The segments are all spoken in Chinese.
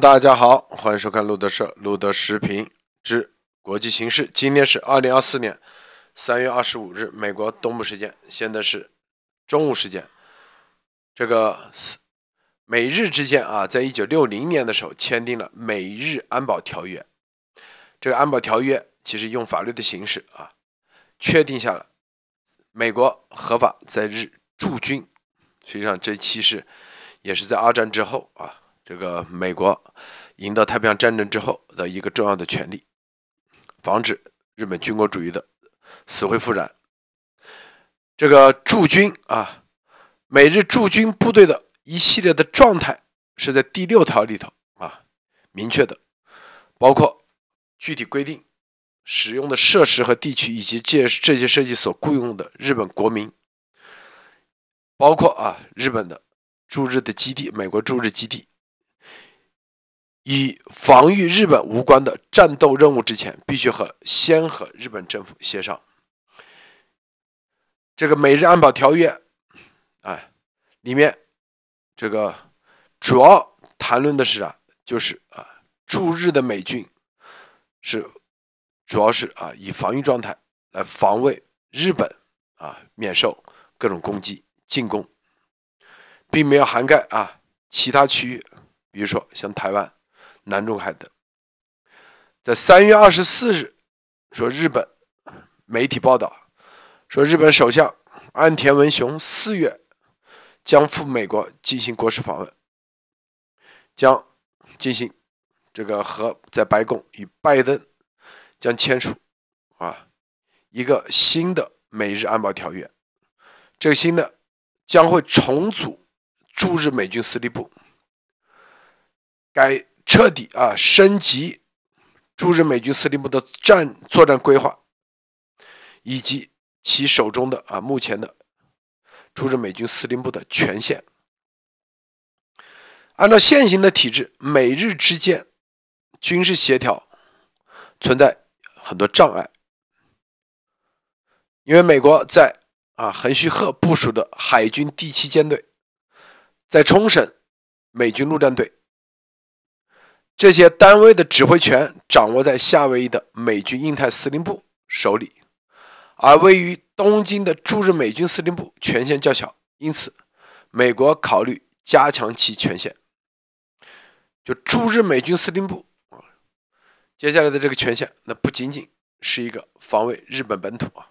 大家好，欢迎收看路德社路德时评之国际形势。今天是二零二四年三月二十五日，美国东部时间，现在是中午时间。这个美日之间啊，在一九六零年的时候签订了美日安保条约。这个安保条约其实用法律的形式啊，确定下了美国合法在日驻军。实际上，这其实也是在二战之后啊。这个美国赢得太平洋战争之后的一个重要的权利，防止日本军国主义的死灰复燃。这个驻军啊，美日驻军部队的一系列的状态是在第六条里头啊明确的，包括具体规定使用的设施和地区，以及这这些设计所雇佣的日本国民，包括啊日本的驻日的基地，美国驻日基地。以防御日本无关的战斗任务之前，必须和先和日本政府协商。这个美日安保条约，哎，里面这个主要谈论的是啥？就是啊，驻日的美军是主要是啊以防御状态来防卫日本，啊免受各种攻击进攻，并没有涵盖啊其他区域，比如说像台湾。南中海的，在三月二十四日，说日本媒体报道说，日本首相岸田文雄四月将赴美国进行国事访问，将进行这个和在白宫与拜登将签署啊一个新的美日安保条约，这个新的将会重组驻日美军司令部，该。彻底啊，升级驻日美军司令部的战作战规划，以及其手中的啊，目前的驻日美军司令部的权限。按照现行的体制，美日之间军事协调存在很多障碍，因为美国在啊横须贺部署的海军第七舰队，在冲绳美军陆战队。这些单位的指挥权掌握在夏威夷的美军印太司令部手里，而位于东京的驻日美军司令部权限较小，因此美国考虑加强其权限。就驻日美军司令部接下来的这个权限，那不仅仅是一个防卫日本本土啊，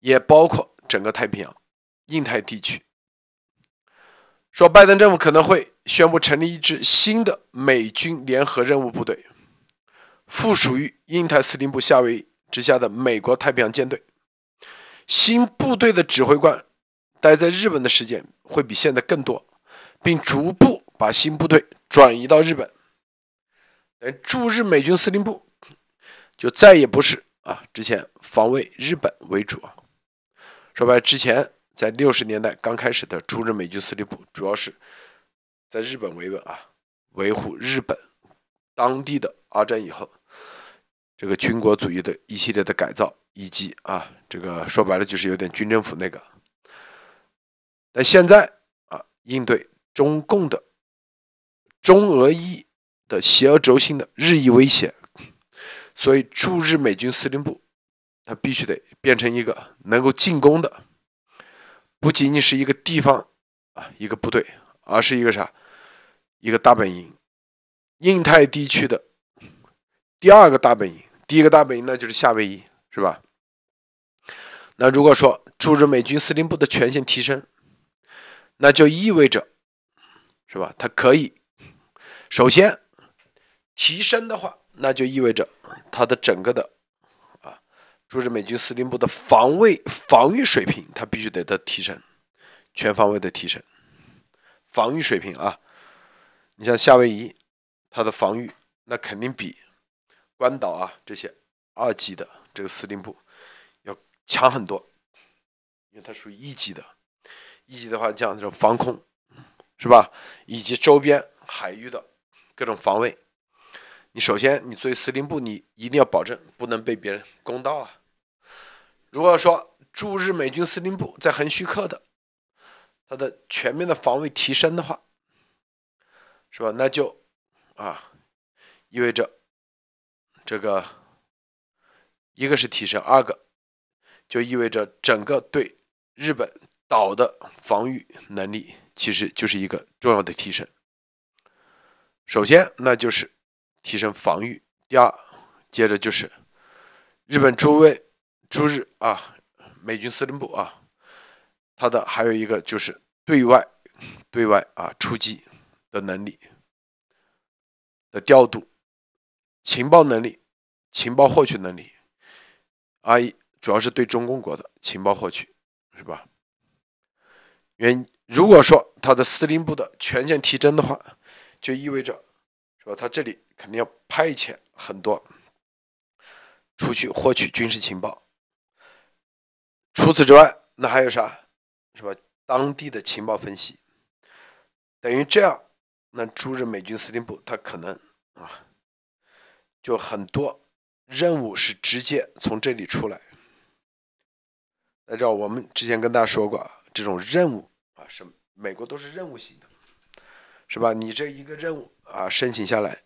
也包括整个太平洋、印太地区。说拜登政府可能会。宣布成立一支新的美军联合任务部队，附属于印太司令部夏威夷之下的美国太平洋舰队。新部队的指挥官待在日本的时间会比现在更多，并逐步把新部队转移到日本。呃，驻日美军司令部就再也不是啊，之前防卫日本为主啊。说白，之前在六十年代刚开始的驻日美军司令部主要是。在日本维稳啊，维护日本当地的二战以后这个军国主义的一系列的改造，以及啊，这个说白了就是有点军政府那个。但现在啊，应对中共的中俄意的邪恶轴心的日益威胁，所以驻日美军司令部它必须得变成一个能够进攻的，不仅仅是一个地方啊，一个部队，而是一个啥？一个大本营，印太地区的第二个大本营，第一个大本营那就是夏威夷，是吧？那如果说驻日美军司令部的权限提升，那就意味着，是吧？它可以首先提升的话，那就意味着它的整个的啊驻日美军司令部的防卫防御水平，它必须得到提升，全方位的提升防御水平啊。你像夏威夷，它的防御那肯定比关岛啊这些二级的这个司令部要强很多，因为它属于一级的。一级的话讲这是防空，是吧？以及周边海域的各种防卫。你首先，你作为司令部，你一定要保证不能被别人攻到啊！如果说驻日美军司令部在横须贺的，它的全面的防卫提升的话。是吧？那就，啊，意味着这个一个是提升，二个就意味着整个对日本岛的防御能力其实就是一个重要的提升。首先，那就是提升防御；第二，接着就是日本诸位诸日啊，美军司令部啊，他的还有一个就是对外对外啊出击。的能力的调度、情报能力、情报获取能力，啊，一主要是对中公国的情报获取，是吧？原如果说他的司令部的权限提升的话，就意味着说他这里肯定要派遣很多出去获取军事情报。除此之外，那还有啥？是吧？当地的情报分析，等于这样。那驻日美军司令部，他可能啊，就很多任务是直接从这里出来。按照我们之前跟大家说过，这种任务啊，是美国都是任务型的，是吧？你这一个任务啊，申请下来，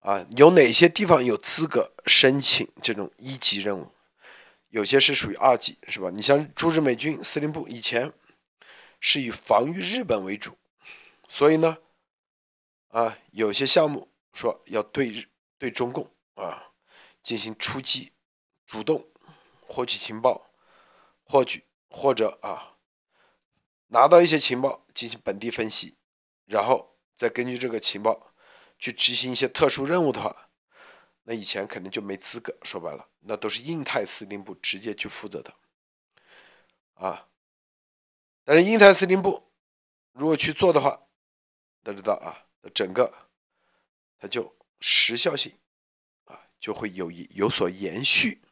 啊，有哪些地方有资格申请这种一级任务？有些是属于二级，是吧？你像驻日美军司令部以前是以防御日本为主。所以呢，啊，有些项目说要对日对中共啊进行出击，主动获取情报，获取或者啊拿到一些情报进行本地分析，然后再根据这个情报去执行一些特殊任务的话，那以前肯定就没资格。说白了，那都是印太司令部直接去负责的，啊，但是印太司令部如果去做的话，知道啊，整个它就时效性啊就会有有所延续，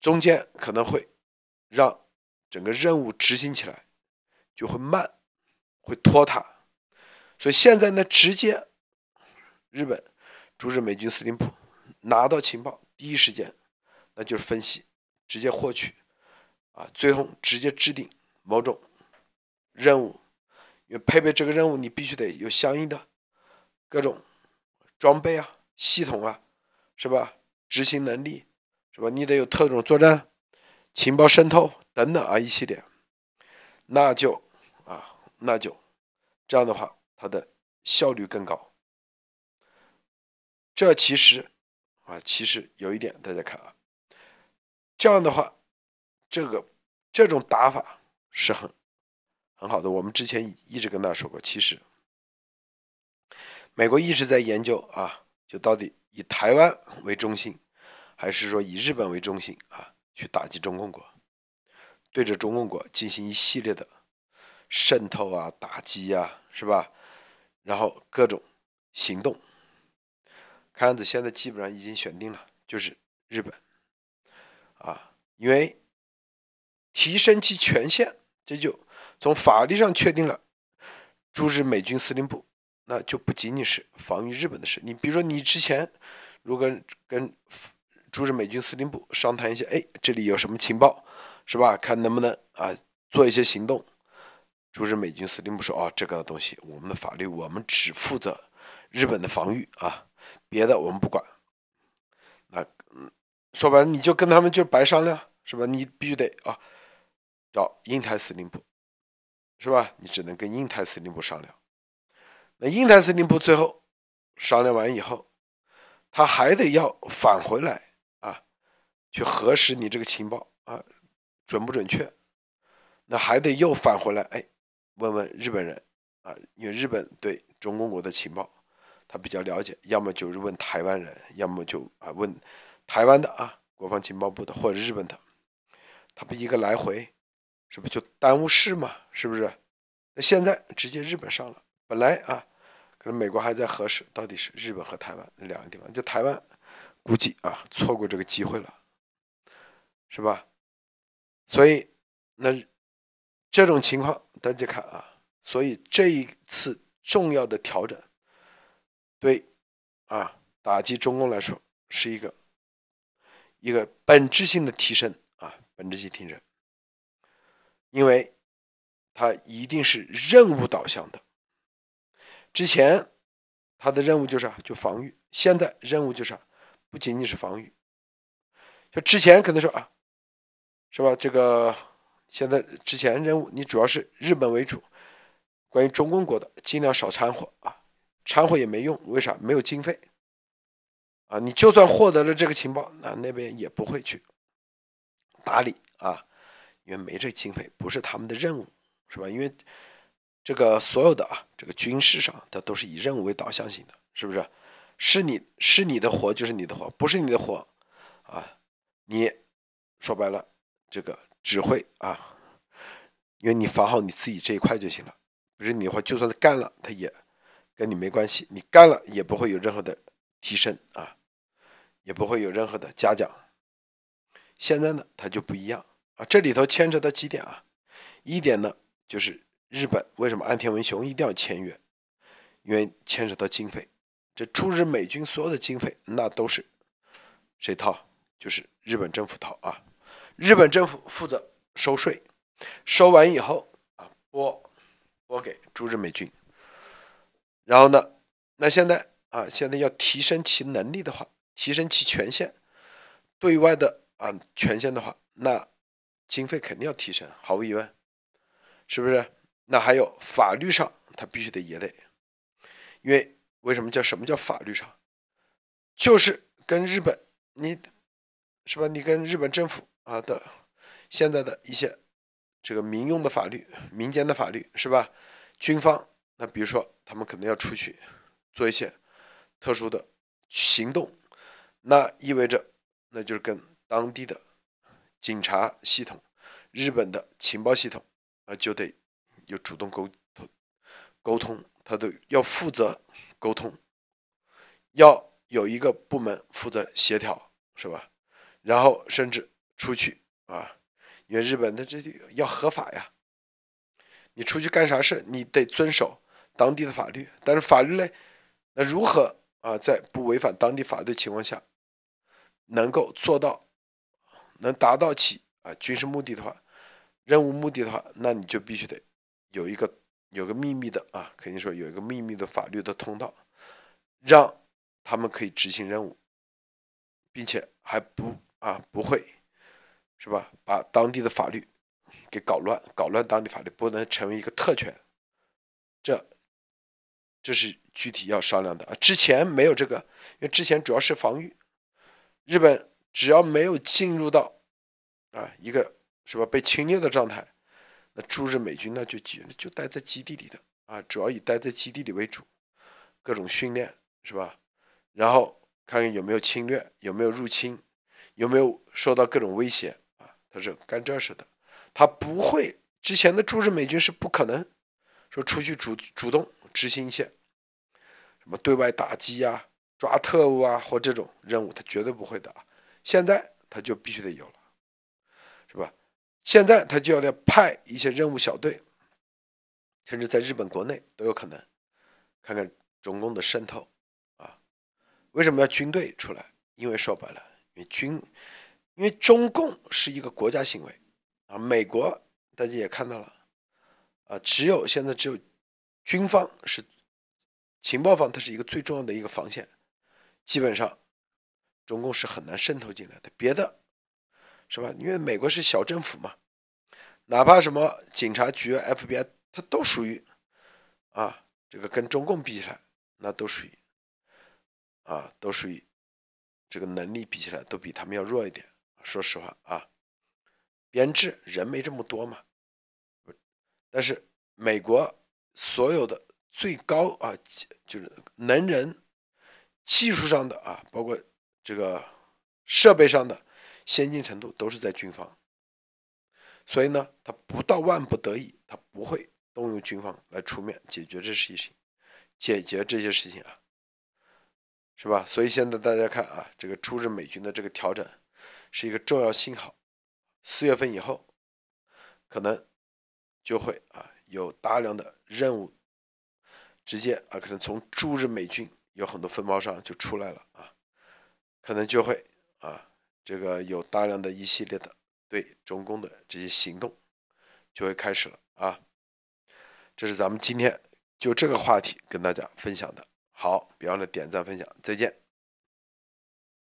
中间可能会让整个任务执行起来就会慢，会拖沓，所以现在呢，直接日本驻日美军司令部拿到情报，第一时间那就是分析，直接获取啊，最后直接制定某种任务。要配备这个任务，你必须得有相应的各种装备啊、系统啊，是吧？执行能力是吧？你得有特种作战、情报渗透等等啊一系列，那就啊那就这样的话，它的效率更高。这其实啊其实有一点，大家看啊，这样的话，这个这种打法是很。很好的，我们之前一直跟大家说过，其实美国一直在研究啊，就到底以台湾为中心，还是说以日本为中心啊，去打击中共国，对着中共国进行一系列的渗透啊、打击呀，是吧？然后各种行动，看样子现在基本上已经选定了，就是日本啊，因为提升其权限，这就。从法律上确定了，驻日美军司令部，那就不仅仅是防御日本的事。你比如说，你之前如果跟驻日美军司令部商谈一些，哎，这里有什么情报，是吧？看能不能啊做一些行动。驻日美军司令部说，哦，这个东西，我们的法律，我们只负责日本的防御啊，别的我们不管。那嗯，说白了，你就跟他们就白商量，是吧？你必须得啊找英台司令部。是吧？你只能跟印台司令部商量。那印台司令部最后商量完以后，他还得要返回来啊，去核实你这个情报啊准不准确？那还得又返回来，哎，问问日本人啊，因为日本对中共国的情报他比较了解，要么就是问台湾人，要么就啊问台湾的啊国防情报部的或者日本的，他不一个来回。这不就耽误事嘛？是不是？那现在直接日本上了。本来啊，可能美国还在核实到底是日本和台湾两个地方。就台湾，估计啊错过这个机会了，是吧？所以那这种情况，大家看啊，所以这一次重要的调整，对啊打击中共来说是一个一个本质性的提升啊，本质性提升。因为它一定是任务导向的。之前它的任务就是啊，就防御；现在任务就是不仅仅是防御。就之前可能说啊，是吧？这个现在之前任务你主要是日本为主，关于中共国的尽量少掺和啊，掺和也没用。为啥？没有经费啊！你就算获得了这个情报，那那边也不会去打理啊。因为没这经费，不是他们的任务，是吧？因为这个所有的啊，这个军事上它都是以任务为导向型的，是不是？是你是你的活就是你的活，不是你的活啊，你说白了，这个指挥啊，因为你防好你自己这一块就行了，不是你的话，就算是干了，他也跟你没关系，你干了也不会有任何的提升啊，也不会有任何的嘉奖。现在呢，它就不一样。啊，这里头牵扯到几点啊？一点呢，就是日本为什么安田文雄一定要签约？因为牵扯到经费，这驻日美军所有的经费，那都是谁掏？就是日本政府掏啊。日本政府负责收税，收完以后啊，拨拨给驻日美军。然后呢，那现在啊，现在要提升其能力的话，提升其权限，对外的啊权限的话，那。经费肯定要提升，毫无疑问，是不是？那还有法律上，他必须得也得，因为为什么叫什么叫法律上？就是跟日本，你是吧？你跟日本政府啊的现在的一些这个民用的法律、民间的法律是吧？军方那比如说他们可能要出去做一些特殊的行动，那意味着那就是跟当地的。警察系统、日本的情报系统啊，就得有主动沟通，沟通他都要负责沟通，要有一个部门负责协调，是吧？然后甚至出去啊，因为日本的这就要合法呀，你出去干啥事，你得遵守当地的法律。但是法律嘞，那如何啊，在不违反当地法律的情况下，能够做到？能达到其啊军事目的的话，任务目的的话，那你就必须得有一个有个秘密的啊，肯定说有一个秘密的法律的通道，让他们可以执行任务，并且还不啊不会是吧？把当地的法律给搞乱，搞乱当地法律不能成为一个特权，这这是具体要商量的啊。之前没有这个，因为之前主要是防御日本。只要没有进入到，啊，一个是吧被侵略的状态，那驻日美军那就就就待在基地里的啊，主要以待在基地里为主，各种训练是吧？然后看看有没有侵略，有没有入侵，有没有受到各种威胁啊？他是干这事的，他不会之前的驻日美军是不可能说出去主主动执行一些什么对外打击啊、抓特务啊或这种任务，他绝对不会的啊。现在他就必须得有了，是吧？现在他就要再派一些任务小队，甚至在日本国内都有可能，看看中共的渗透啊。为什么要军队出来？因为说白了，因为军，因为中共是一个国家行为啊。美国大家也看到了啊，只有现在只有军方是情报方，它是一个最重要的一个防线，基本上。中共是很难渗透进来的，别的是吧？因为美国是小政府嘛，哪怕什么警察局、FBI，它都属于啊，这个跟中共比起来，那都属于啊，都属于这个能力比起来，都比他们要弱一点。说实话啊，编制人没这么多嘛，但是美国所有的最高啊，就是能人、技术上的啊，包括。这个设备上的先进程度都是在军方，所以呢，他不到万不得已，他不会动用军方来出面解决这事情，解决这些事情啊，是吧？所以现在大家看啊，这个驻日美军的这个调整是一个重要信号，四月份以后可能就会啊有大量的任务直接啊，可能从驻日美军有很多分包商就出来了啊。可能就会啊，这个有大量的一系列的对中共的这些行动就会开始了啊，这是咱们今天就这个话题跟大家分享的，好，别忘了点赞分享，再见。